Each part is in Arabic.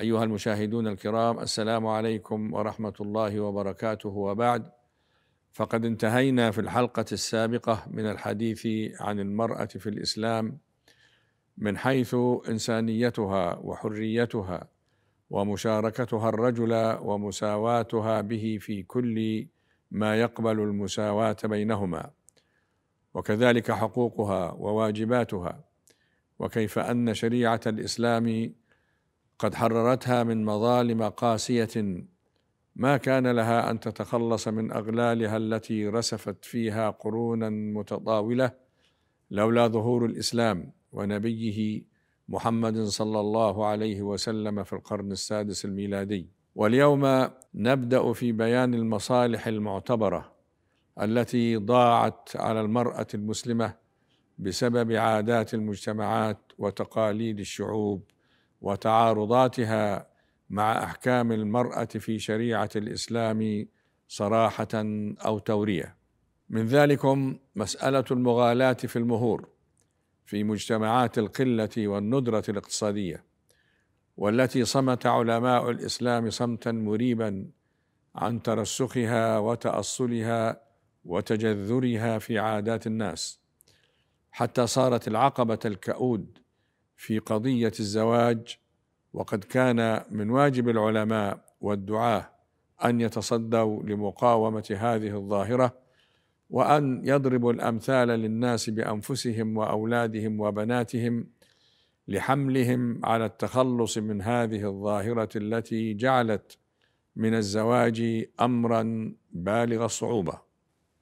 أيها المشاهدون الكرام السلام عليكم ورحمة الله وبركاته وبعد فقد انتهينا في الحلقة السابقة من الحديث عن المرأة في الإسلام من حيث إنسانيتها وحريتها ومشاركتها الرجل ومساواتها به في كل ما يقبل المساواة بينهما وكذلك حقوقها وواجباتها وكيف أن شريعة الإسلام قد حررتها من مظالم قاسيه ما كان لها ان تتخلص من اغلالها التي رسفت فيها قرونا متطاوله لولا ظهور الاسلام ونبيه محمد صلى الله عليه وسلم في القرن السادس الميلادي واليوم نبدا في بيان المصالح المعتبره التي ضاعت على المراه المسلمه بسبب عادات المجتمعات وتقاليد الشعوب وتعارضاتها مع احكام المراه في شريعه الاسلام صراحه او توريه من ذلكم مساله المغالاه في المهور في مجتمعات القله والندره الاقتصاديه والتي صمت علماء الاسلام صمتا مريبا عن ترسخها وتاصلها وتجذرها في عادات الناس حتى صارت العقبه الكؤود في قضيه الزواج وقد كان من واجب العلماء والدعاه ان يتصدوا لمقاومه هذه الظاهره وان يضربوا الامثال للناس بانفسهم واولادهم وبناتهم لحملهم على التخلص من هذه الظاهره التي جعلت من الزواج امرا بالغ الصعوبه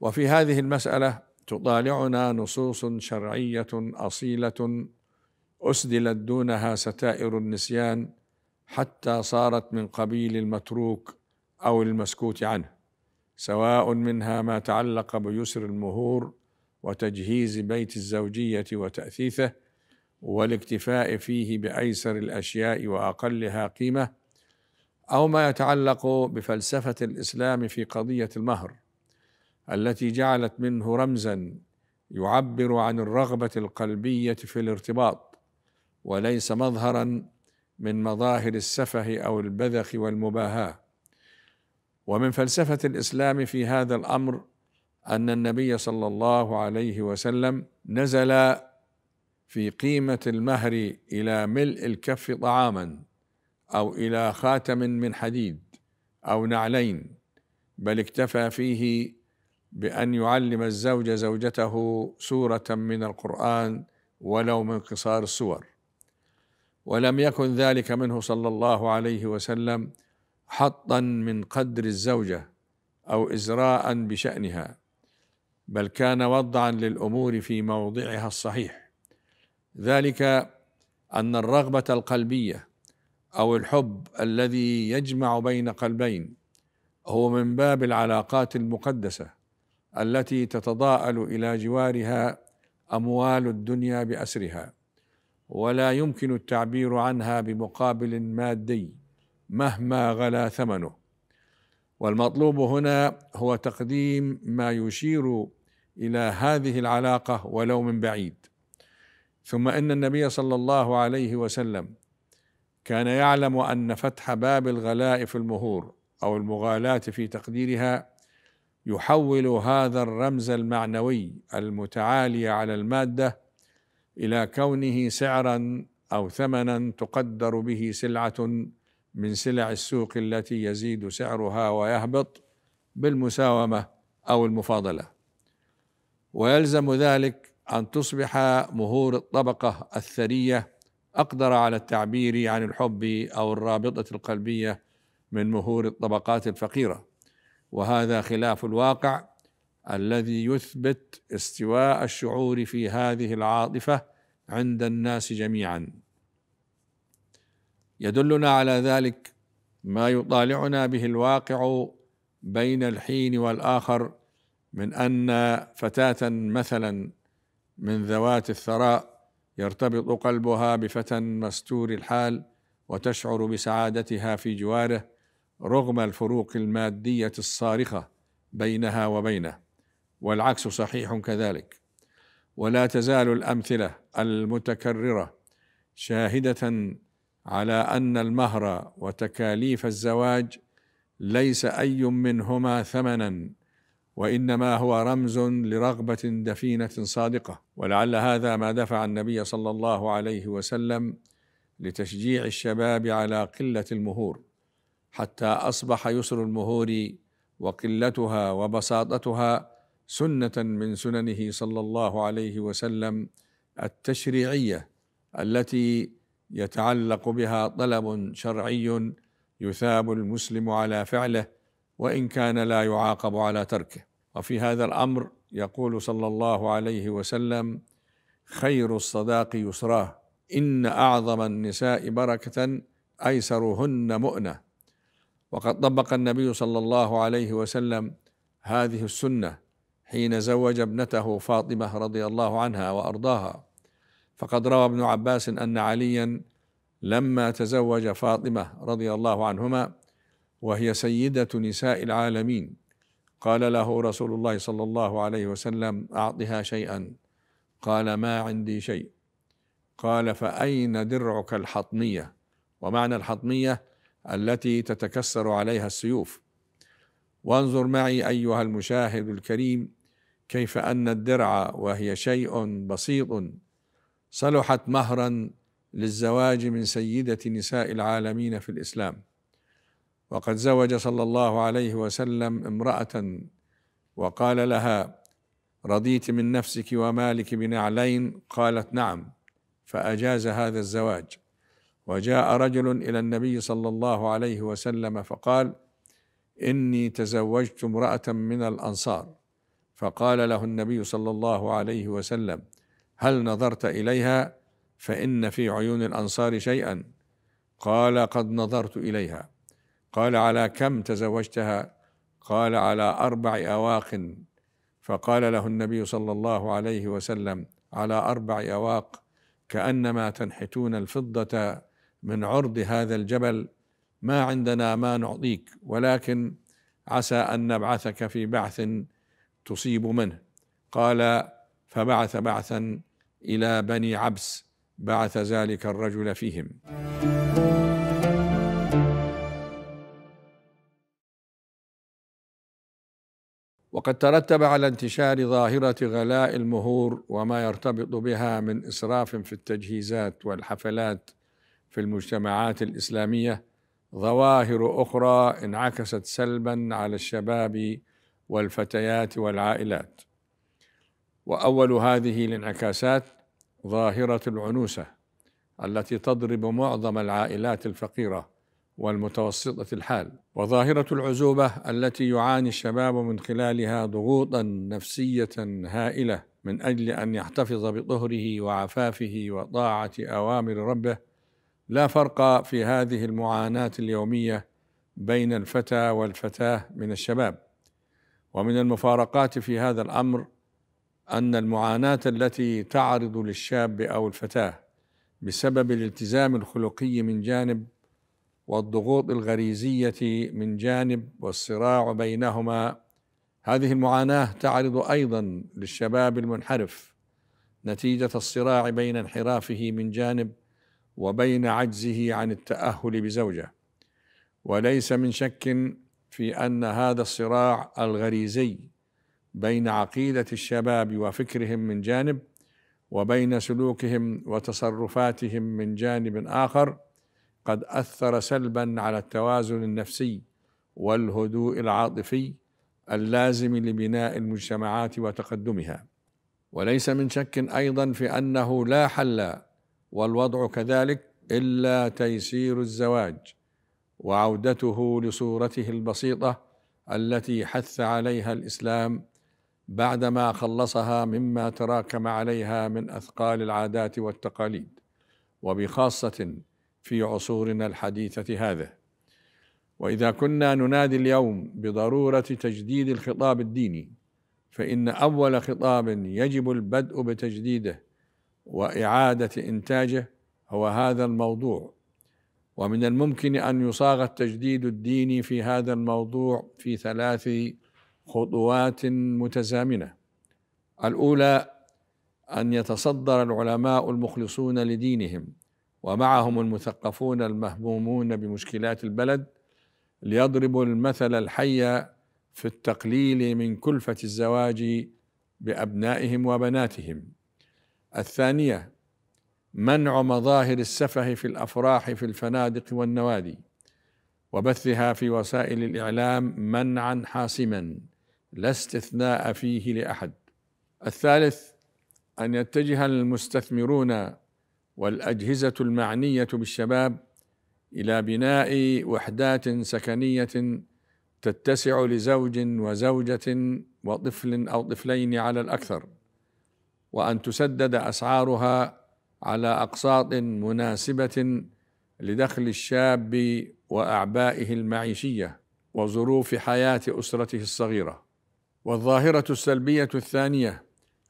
وفي هذه المساله تطالعنا نصوص شرعيه اصيله أسدلت دونها ستائر النسيان حتى صارت من قبيل المتروك أو المسكوت عنه سواء منها ما تعلق بيسر المهور وتجهيز بيت الزوجية وتأثيثه والاكتفاء فيه بأيسر الأشياء وأقلها قيمة أو ما يتعلق بفلسفة الإسلام في قضية المهر التي جعلت منه رمزا يعبر عن الرغبة القلبية في الارتباط وليس مظهرا من مظاهر السفه او البذخ والمباهاه ومن فلسفه الاسلام في هذا الامر ان النبي صلى الله عليه وسلم نزل في قيمه المهر الى ملء الكف طعاما او الى خاتم من حديد او نعلين بل اكتفى فيه بان يعلم الزوج زوجته سوره من القران ولو من قصار السور ولم يكن ذلك منه صلى الله عليه وسلم حطا من قدر الزوجه او ازراء بشانها بل كان وضعا للامور في موضعها الصحيح ذلك ان الرغبه القلبيه او الحب الذي يجمع بين قلبين هو من باب العلاقات المقدسه التي تتضاءل الى جوارها اموال الدنيا باسرها ولا يمكن التعبير عنها بمقابل مادي مهما غلا ثمنه والمطلوب هنا هو تقديم ما يشير الى هذه العلاقه ولو من بعيد ثم ان النبي صلى الله عليه وسلم كان يعلم ان فتح باب الغلاء في المهور او المغالاه في تقديرها يحول هذا الرمز المعنوي المتعالي على الماده الى كونه سعرا او ثمنا تقدر به سلعه من سلع السوق التي يزيد سعرها ويهبط بالمساومه او المفاضله ويلزم ذلك ان تصبح مهور الطبقه الثريه اقدر على التعبير عن الحب او الرابطه القلبيه من مهور الطبقات الفقيره وهذا خلاف الواقع الذي يثبت استواء الشعور في هذه العاطفه عند الناس جميعا يدلنا على ذلك ما يطالعنا به الواقع بين الحين والاخر من ان فتاه مثلا من ذوات الثراء يرتبط قلبها بفتى مستور الحال وتشعر بسعادتها في جواره رغم الفروق الماديه الصارخه بينها وبينه والعكس صحيح كذلك ولا تزال الامثله المتكرره شاهده على ان المهر وتكاليف الزواج ليس اي منهما ثمنا وانما هو رمز لرغبه دفينه صادقه ولعل هذا ما دفع النبي صلى الله عليه وسلم لتشجيع الشباب على قله المهور حتى اصبح يسر المهور وقلتها وبساطتها سنه من سننه صلى الله عليه وسلم التشريعيه التي يتعلق بها طلب شرعي يثاب المسلم على فعله وان كان لا يعاقب على تركه وفي هذا الامر يقول صلى الله عليه وسلم خير الصداق يسراه ان اعظم النساء بركه ايسرهن مؤنه وقد طبق النبي صلى الله عليه وسلم هذه السنه حين زوج ابنته فاطمه رضي الله عنها وارضاها فقد روى ابن عباس ان عليا لما تزوج فاطمه رضي الله عنهما وهي سيده نساء العالمين قال له رسول الله صلى الله عليه وسلم اعطها شيئا قال ما عندي شيء قال فاين درعك الحطميه ومعنى الحطميه التي تتكسر عليها السيوف وانظر معي ايها المشاهد الكريم كيف أن الدرع وهي شيء بسيط صلحت مهرا للزواج من سيدة نساء العالمين في الإسلام وقد زوج صلى الله عليه وسلم امرأة وقال لها رضيت من نفسك ومالك بنعلين قالت نعم فأجاز هذا الزواج وجاء رجل إلى النبي صلى الله عليه وسلم فقال إني تزوجت امرأة من الأنصار فقال له النبي صلى الله عليه وسلم هل نظرت اليها فان في عيون الانصار شيئا قال قد نظرت اليها قال على كم تزوجتها قال على اربع اواق فقال له النبي صلى الله عليه وسلم على اربع اواق كانما تنحتون الفضه من عرض هذا الجبل ما عندنا ما نعطيك ولكن عسى ان نبعثك في بعث تصيب منه قال فبعث بعثا الى بني عبس بعث ذلك الرجل فيهم وقد ترتب على انتشار ظاهرة غلاء المهور وما يرتبط بها من إسراف في التجهيزات والحفلات في المجتمعات الإسلامية ظواهر أخرى انعكست سلبا على الشباب والفتيات والعائلات واول هذه الانعكاسات ظاهره العنوسه التي تضرب معظم العائلات الفقيره والمتوسطه الحال وظاهره العزوبه التي يعاني الشباب من خلالها ضغوطا نفسيه هائله من اجل ان يحتفظ بطهره وعفافه وطاعه اوامر ربه لا فرق في هذه المعاناه اليوميه بين الفتى والفتاه من الشباب ومن المفارقات في هذا الامر ان المعاناه التي تعرض للشاب او الفتاه بسبب الالتزام الخلقي من جانب والضغوط الغريزيه من جانب والصراع بينهما هذه المعاناه تعرض ايضا للشباب المنحرف نتيجه الصراع بين انحرافه من جانب وبين عجزه عن التاهل بزوجه وليس من شك في ان هذا الصراع الغريزي بين عقيده الشباب وفكرهم من جانب وبين سلوكهم وتصرفاتهم من جانب اخر قد اثر سلبا على التوازن النفسي والهدوء العاطفي اللازم لبناء المجتمعات وتقدمها وليس من شك ايضا في انه لا حل والوضع كذلك الا تيسير الزواج وعودته لصورته البسيطه التي حث عليها الاسلام بعدما خلصها مما تراكم عليها من اثقال العادات والتقاليد وبخاصه في عصورنا الحديثه هذه واذا كنا ننادي اليوم بضروره تجديد الخطاب الديني فان اول خطاب يجب البدء بتجديده واعاده انتاجه هو هذا الموضوع ومن الممكن أن يصاغ التجديد الديني في هذا الموضوع في ثلاث خطوات متزامنة الأولى أن يتصدر العلماء المخلصون لدينهم ومعهم المثقفون المهمومون بمشكلات البلد ليضربوا المثل الحي في التقليل من كلفة الزواج بأبنائهم وبناتهم الثانية منع مظاهر السفه في الافراح في الفنادق والنوادي وبثها في وسائل الاعلام منعا حاسما لا استثناء فيه لاحد الثالث ان يتجه المستثمرون والاجهزه المعنيه بالشباب الى بناء وحدات سكنيه تتسع لزوج وزوجه وطفل او طفلين على الاكثر وان تسدد اسعارها على أقساط مناسبة لدخل الشاب وأعبائه المعيشية وظروف حياة أسرته الصغيرة والظاهرة السلبية الثانية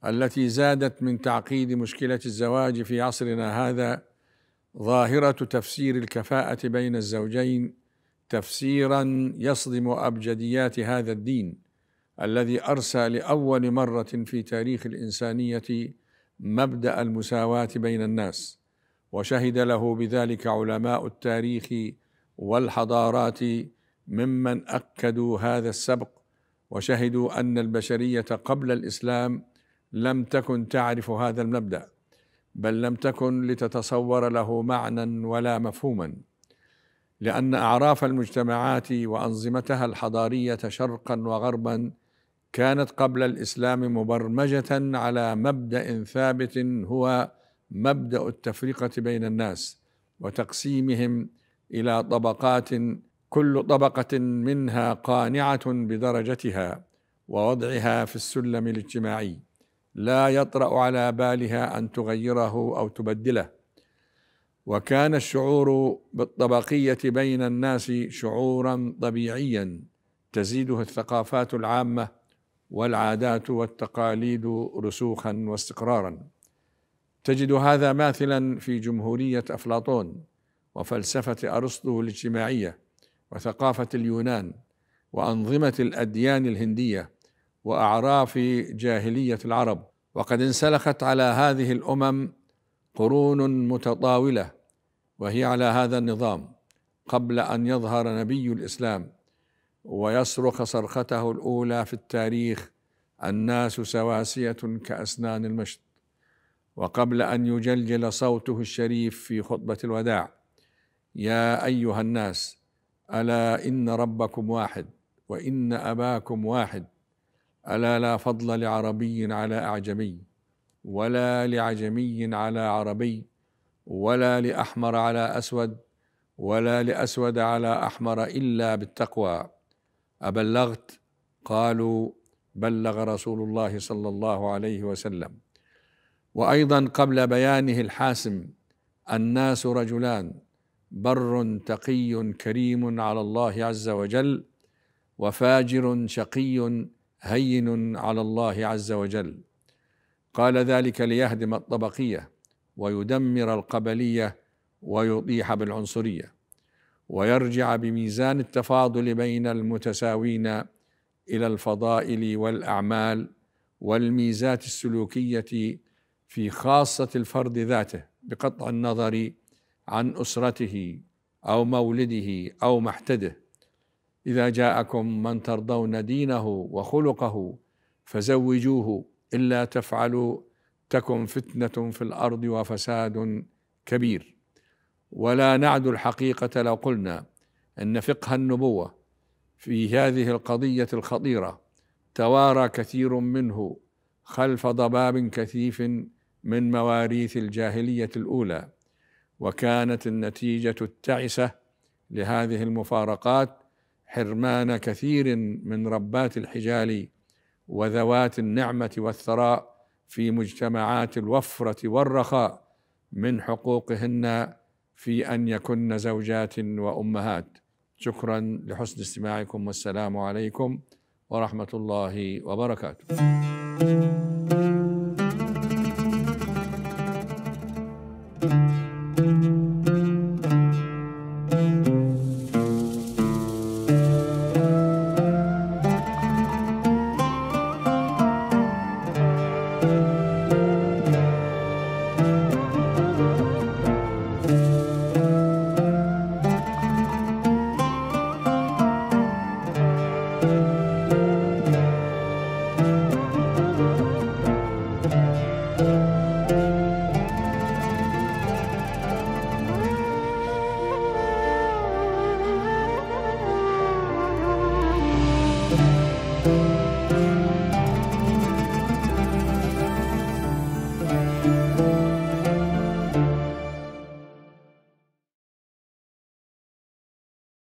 التي زادت من تعقيد مشكلة الزواج في عصرنا هذا ظاهرة تفسير الكفاءة بين الزوجين تفسيرا يصدم أبجديات هذا الدين الذي أرسى لأول مرة في تاريخ الإنسانية مبدا المساواه بين الناس وشهد له بذلك علماء التاريخ والحضارات ممن اكدوا هذا السبق وشهدوا ان البشريه قبل الاسلام لم تكن تعرف هذا المبدا بل لم تكن لتتصور له معنى ولا مفهوما لان اعراف المجتمعات وانظمتها الحضاريه شرقا وغربا كانت قبل الاسلام مبرمجه على مبدا ثابت هو مبدا التفرقه بين الناس وتقسيمهم الى طبقات كل طبقه منها قانعه بدرجتها ووضعها في السلم الاجتماعي لا يطرا على بالها ان تغيره او تبدله وكان الشعور بالطبقيه بين الناس شعورا طبيعيا تزيده الثقافات العامه والعادات والتقاليد رسوخا واستقرارا تجد هذا ماثلا في جمهوريه افلاطون وفلسفه ارسطو الاجتماعيه وثقافه اليونان وانظمه الاديان الهنديه واعراف جاهليه العرب وقد انسلخت على هذه الامم قرون متطاوله وهي على هذا النظام قبل ان يظهر نبي الاسلام ويصرخ صرخته الاولى في التاريخ الناس سواسيه كاسنان المشط وقبل ان يجلجل صوته الشريف في خطبه الوداع يا ايها الناس الا ان ربكم واحد وان اباكم واحد الا لا فضل لعربي على اعجمي ولا لعجمي على عربي ولا لاحمر على اسود ولا لاسود على احمر الا بالتقوى أبلغت قالوا بلغ رسول الله صلى الله عليه وسلم وأيضا قبل بيانه الحاسم الناس رجلان بر تقي كريم على الله عز وجل وفاجر شقي هين على الله عز وجل قال ذلك ليهدم الطبقيه ويدمر القبليه ويطيح بالعنصريه ويرجع بميزان التفاضل بين المتساوين الى الفضائل والاعمال والميزات السلوكيه في خاصه الفرد ذاته بقطع النظر عن اسرته او مولده او محتده اذا جاءكم من ترضون دينه وخلقه فزوجوه الا تفعلوا تكن فتنه في الارض وفساد كبير ولا نعد الحقيقة لو قلنا أن فقه النبوة في هذه القضية الخطيرة توارى كثير منه خلف ضباب كثيف من مواريث الجاهلية الأولى وكانت النتيجة التعسة لهذه المفارقات حرمان كثير من ربات الحجال وذوات النعمة والثراء في مجتمعات الوفرة والرخاء من حقوقهن في أن يكن زوجات وأمهات شكرا لحسن استماعكم والسلام عليكم ورحمة الله وبركاته